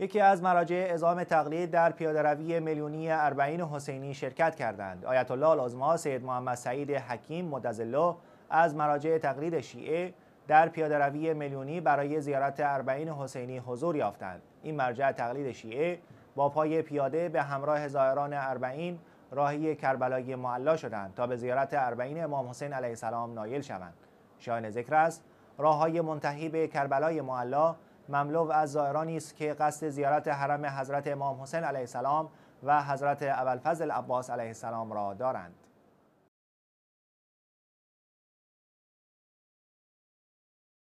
یکی از مراجع اعزام تقلید در پیاده روی میلیونی اربعین حسینی شرکت کردند آیت الله العظما سید محمد سعید حکیم مدزلو از مراجع تقلید شیعه در روی میلیونی برای زیارت اربعین حسینی حضور یافتند این مرجع تقلید شیعه با پای پیاده به همراه زائران اربعین راهی کربلای معلا شدند تا به زیارت اربعین امام حسین علیه السلام نایل شوند شاین ذکر است راههای منتهی به کربلای معلا مملو از زائرانی است که قصد زیارت حرم حضرت امام حسین علیه السلام و حضرت ابوالفضل عباس علیه السلام را دارند